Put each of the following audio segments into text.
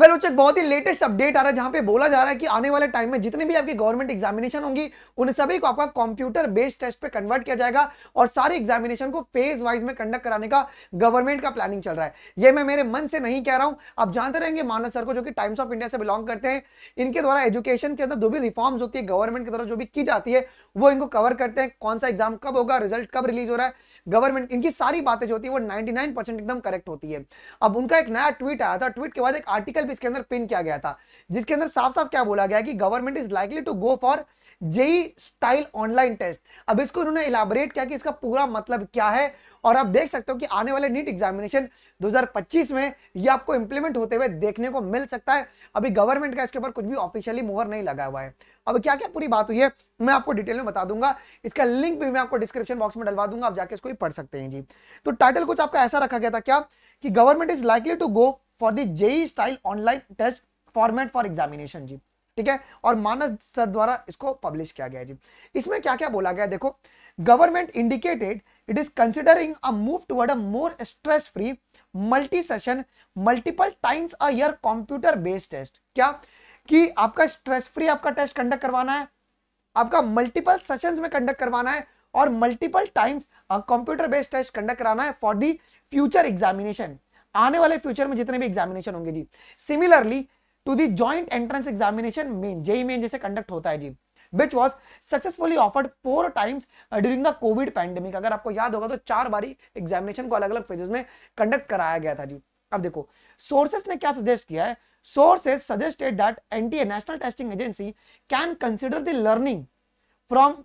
well well, बहुत ही latest update आ रहा है जहां पे बोला जा रहा है कि आने वाले टाइम में जितने भी आपकी गवर्नमेंट एग्जामिनेशन होंगी उन सभी को आपका कंप्यूटर बेस्ड टेस्ट पे कन्वर्ट किया जाएगा और सारे एग्जामिनेशन को फेज वाइज में कंडक्ट कराने का गवर्नमेंट का प्लानिंग चल रहा है ये मैं मेरे मन से नहीं कह रहा हूं आप जानते रहेंगे मानस सर को जो कि टाइम्स ऑफ इंडिया से बिलोंग करते हैं इनके द्वारा एजुकेशन के अंदर जो भी रिफॉर्म्स होती है गवर्नमेंट के द्वारा जो भी की जाती है वो इनको कवर करते हैं कौन सा एग्जाम कब होगा रिजल्ट कब रिलीज हो रहा है गवर्नमेंट इनकी सारी बातें जो होती है वो नाइनटी एकदम करेक्ट होती है अब उनका एक नया ट्वीट आया था ट्वीट के बाद एक आर्टिकल सिर्फ इसके अंदर पिन किया गया था जिसके अंदर साफ साफ क्या बोला गया कि government is likely to go for JEE style online test अब इसको उन्होंने इलाबोरेट किया कि इसका पूरा मतलब क्या है और आप देख सकते हो कि आने वाले नीट एग्जामिनेशन 2025 में ये आपको इंप्लीमेंट होते हुए देखने को मिल सकता है अभी गवर्नमेंट का इसके ऊपर कुछ भी ऑफिशियली मोहर नहीं लगा हुआ है अब क्या क्या पूरी बात हुई है मैं आपको डिटेल में बता दूंगा इसका लिंक भी मैं आपको डिस्क्रिप्शन बॉक्स में डलवा दूंगा आप जाके इसको ही पढ़ सकते हैं जी तो टाइटल कुछ आपका ऐसा रखा गया था क्या कि government is likely to go for the JEE style online test format for examination जी ठीक है और मानस सर द्वारा इसको पब्लिश किया गया जी इसमें क्या क्या बोला गया देखो government indicated it is considering a move toward a more stress free multi session multiple times a year computer based test क्या कि आपका स्ट्रेस फ्री आपका टेस्ट कंडक्ट करवाना है आपका मल्टीपल सेशंस में कंडक्ट करवाना है और multiple times computer based test conduct कराना है फॉर दी फ्यूचर एग्जामिनेशन आने वाले फ्यूचर में जितने भी एग्जामिनेशन होंगे जी similarly to the joint entrance examination main JEE main जैसे कंडक्ट होता है जी which was successfully offered four times during the COVID pandemic अगर आपको याद होगा तो चार बारी एग्जामिनेशन को अलग अलग फेजेस में कंडक्ट कराया गया था जी अब देखो सोर्सेस ने क्या सजेस्ट किया है sources suggested that NTA National Testing Agency can consider the learning from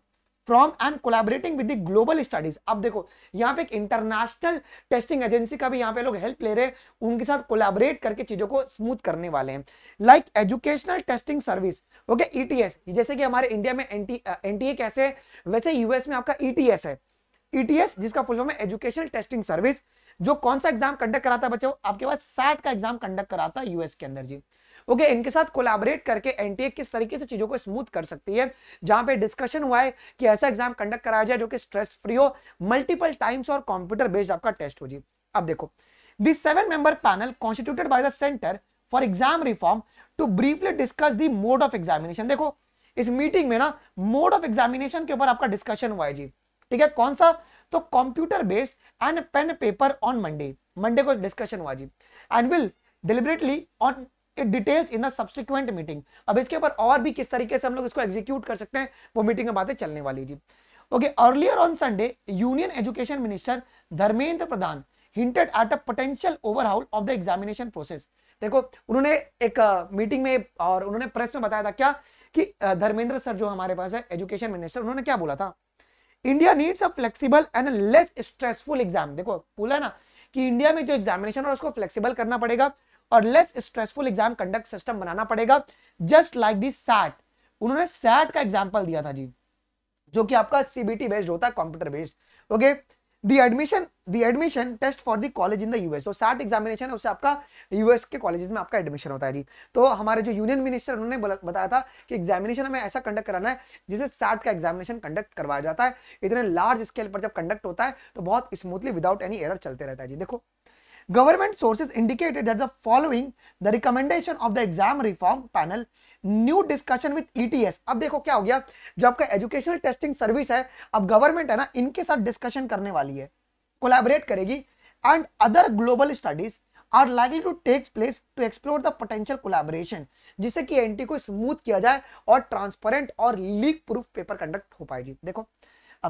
from and collaborating with the global studies अब देखो यहाँ पे एक इंटरनेशनल टेस्टिंग एजेंसी का भी यहाँ पे लोग हेल्प ले रहे हैं उनके साथ कोलैबोरेट करके चीजों को स्मूथ करने वाले हैं like educational testing service okay ETS जैसे कि हमारे इंडिया में एनटीए कैसे वैसे यूएस में आपका ईटीएस e है ईटीएस e जिसका फुल फॉर्म है एजुकेशनल टेस्टिंग सर्विस जो कौन सा एग्जाम कंडक्ट कराता है बच्चों आपके पास सैट का एग्जाम कंडक्ट कराता है यूएस के अंदर जी ओके इनके साथ कोलैबोरेट करके एनटीए किस तरीके से चीजों को स्मूथ कर सकती है जहां पे डिस्कशन हुआ है कि ऐसा एग्जाम कंडक्ट कराया जाए जो कि स्ट्रेस फ्री हो मल्टीपल टाइम्स और कंप्यूटर बेस्ड आपका टेस्ट हो जी अब देखो this seven member panel constituted by the centre for exam reform to briefly discuss the mode of examination देखो इस मीटिंग में ना मोड ऑफ एग्जामिनेशन के ऊपर आपका डिस्कशन हुआ है जी ठीक है कौन सा तो computer based and pen paper on Monday Monday को डिस्कशन हुआ जी and will deliberately on it details in the subsequent meeting अब इसके ऊपर और भी किस तरीके से हम लोग इसको एग्जीक्यूट कर सकते हैं वो मीटिंग में बातें चलने वाली जी okay earlier on Sunday union education minister Dharmendra Pradhan hinted at a potential overhaul of the examination process देखो उन्होंने एक मीटिंग में और उन्होंने प्रेस में बताया था क्या कि धर्मेंद्र सर जो हमारे पास है एजुकेशन मिनिस्टर उन्होंने क्या बोला था India needs a flexible and less stressful exam देखो बोला ना कि इंडिया में जो एग्जामिनेशन है उसको फ्लेक्सिबल करना पड़ेगा और less stressful exam conduct system बनाना पड़ेगा जस्ट लाइक दी सैट उन्होंने सैट का एग्जाम्पल दिया था जी जो कि आपका सीबीटी बेस्ड होता है computer based okay the admission the admission test for the college in the US तो सैट एग्जामिनेशन है उससे आपका यूएस के कॉलेज में आपका एडमिशन होता है जी तो हमारे जो यूनियन मिनिस्टर उन्होंने बताया था कि एग्जामिनेशन हमें ऐसा कंडक्ट कराना है जिसे सैट का एग्जामिनेशन कंडक्ट करवाया जाता है इतने लार्ज स्केल पर जब कंडक्ट होता है तो बहुत स्मूथली विदाउट एनी एरर चलते रहता है जी देखो Government sources indicated that the following the recommendation of the exam reform panel new discussion with ETS अब देखो क्या हो गया जो आपका एजुकेशनल टेस्टिंग सर्विस है अब गवर्नमेंट है ना इनके साथ डिस्कशन करने वाली है कोलैबोरेट करेगी and other global studies are likely to take place to explore the potential collaboration जिससे कि एनटी को स्मूथ किया जाए और ट्रांसपेरेंट और लीक प्रूफ पेपर कंडक्ट हो पाएगी देखो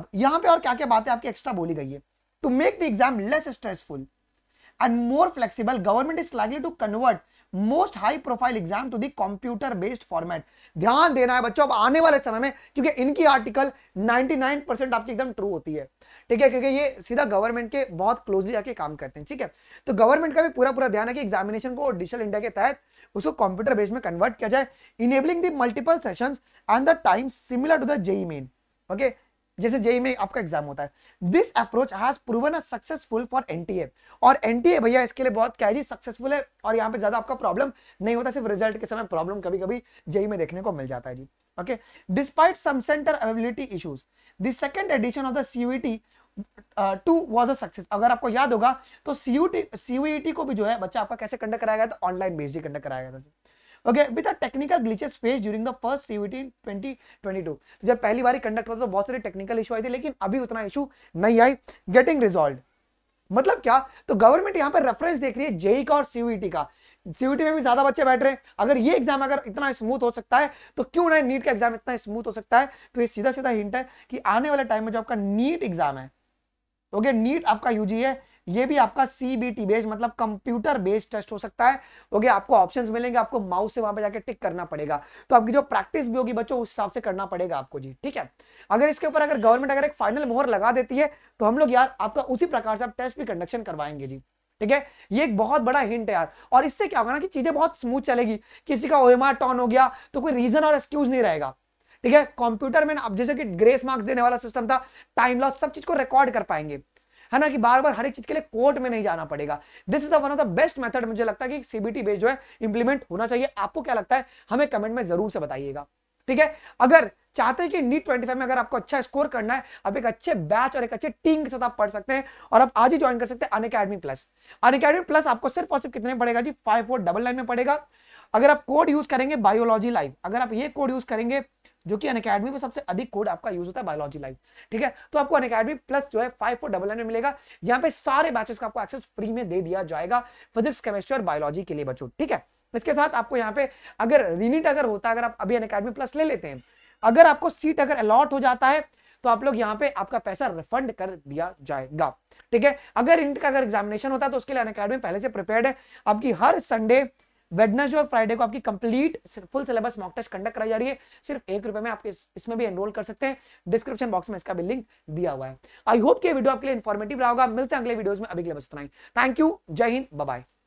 अब यहाँ पे और क्या क्या बातें आपकी एक्स्ट्रा बोली गई है to make the exam less stressful and more flexible, government is likely to convert most high profile exam to the computer based format ध्यान देना है बच्चों अब आने वाले समय में क्योंकि इनकी आर्टिकल 99 परसेंट आपकी एकदम ट्रू होती है ठीक है क्योंकि ये सीधा गवर्नमेंट के बहुत क्लोजली जाके काम करते हैं ठीक है तो गवर्नमेंट का भी पूरा पूरा ध्यान है कि एग्जामिनेशन को डिजिटल इंडिया के तहत उसको कंप्यूटर बेस्ड में कन्वर्ट किया जाए enabling the multiple session and the time similar to the JEE main okay जैसे जेई में आपका एग्जाम होता है this approach has proven a successful for NTA और एनटीए भैया इसके लिए बहुत क्या जी सक्सेसफुल है और यहां पे ज्यादा आपका प्रॉब्लम नहीं होता सिर्फ रिजल्ट के समय प्रॉब्लम कभी कभी जेई में देखने को मिल जाता है जी okay despite some centre availability issues the second edition of the CUET two was a success अगर आपको याद होगा तो सीयूटी सीयूटी e e को भी जो है बच्चा आपका कैसे कंडक्ट कराया गया था ऑनलाइन बेस्ड ही कंडक्ट कराया गया था जी okay with a technical glitches face during the first CBT 2022 जब पहली बार कंडक्ट हुआ था तो बहुत सारे टेक्निकल इशू आए थे लेकिन अभी उतना इशू नहीं आई गेटिंग रिजॉल्व मतलब क्या तो गवर्नमेंट यहाँ पर रेफरेंस देख रही है जेई e e का और सीवीटी का सीयूटी में भी ज्यादा बच्चे बैठ रहे हैं अगर ये एग्जाम अगर इतना स्मूथ हो सकता है तो क्यों ना नीट का एग्जाम इतना स्मूथ हो सकता है तो ये सीधा सीधा हिंट है कि आने वाले टाइम में जो आपका नीट एग्जाम है ओके नीट आपका यूजी है ये भी आपका सीबीटी बेस्ड मतलब कंप्यूटर बेस्ड टेस्ट हो सकता है ओके आपको ऑप्शंस मिलेंगे आपको माउस से वहां पे जाके टिक करना पड़ेगा तो आपकी जो प्रैक्टिस भी होगी बच्चों उस हिसाब से करना पड़ेगा आपको जी ठीक है अगर इसके ऊपर अगर गवर्नमेंट अगर एक फाइनल मोहर लगा देती है तो हम लोग यार आपका उसी प्रकार से आप टेस्ट भी कंडक्शन करवाएंगे जी ठीक है ये एक बहुत बड़ा हिंट है यार और इससे क्या होगा ना कि चीजें बहुत स्मूथ चलेगी किसी का ओएमआर टॉन हो गया तो कोई रीजन और एक्सक्यूज नहीं रहेगा ठीक है कंप्यूटर में अब जैसे कि ग्रेस मार्क्स देने वाला सिस्टम था टाइम लॉस सब चीज को रिकॉर्ड कर पाएंगे है ना कि बार बार हर एक चीज के लिए कोर्ट में नहीं जाना पड़ेगा this is one of the best method मुझे लगता है कि सीबीटी बेस जो है इंप्लीमेंट होना चाहिए आपको क्या लगता है हमें कमेंट में जरूर से बताइएगा ठीक है अगर चाहते हैं कि नीट 25 e में अगर आपको अच्छा स्कोर करना है आप एक अच्छे बैच और एक अच्छे टीम के साथ आप पढ़ सकते हैं और आप आज ही ज्वाइन कर सकते हैं Unacademy plus Unacademy plus आपको सिर्फ और सिर्फ कितने पड़ेगा जी फाइव फोर डबल नाइन में पड़ेगा अगर आप कोड यूज करेंगे बायोलॉजी लाइव अगर आप ये कोड यूज करेंगे जो कि अनकेडमी में सबसे अधिक कोड आपका यूज होता है बायोलॉजी लाइन ठीक है तो आपको अनकेडमी प्लस जो है फाइव फोर डबल में मिलेगा यहाँ पे सारे बैचेस का आपको एक्सेस फ्री में दे दिया जाएगा फिजिक्स केमिस्ट्री और बायोलॉजी के लिए बच्चों ठीक है इसके साथ आपको यहाँ पे अगर रिनिट अगर होता है अगर आप अभी अनकेडमी प्लस ले लेते हैं अगर आपको सीट अगर अलॉट हो जाता है तो आप लोग यहाँ पे आपका पैसा रिफंड कर दिया जाएगा ठीक है अगर इंट का अगर एग्जामिनेशन होता है तो उसके लिए अनकेडमी पहले से प्रिपेयर है आपकी हर संडे वेडनेसडे और फ्राइडे को आपकी complete full syllabus mock test conduct कराई जा रही है सिर्फ एक रुपए में आप इसमें भी एनरोल कर सकते हैं डिस्क्रिप्शन बॉक्स में इसका भी लिंक दिया हुआ है आई होप कि वीडियो आपके लिए इन्फॉर्मेटिव रहा होगा मिलते हैं अगले वीडियो में अभी के लिए बस इतना ही थैंक यू जय हिंद बाय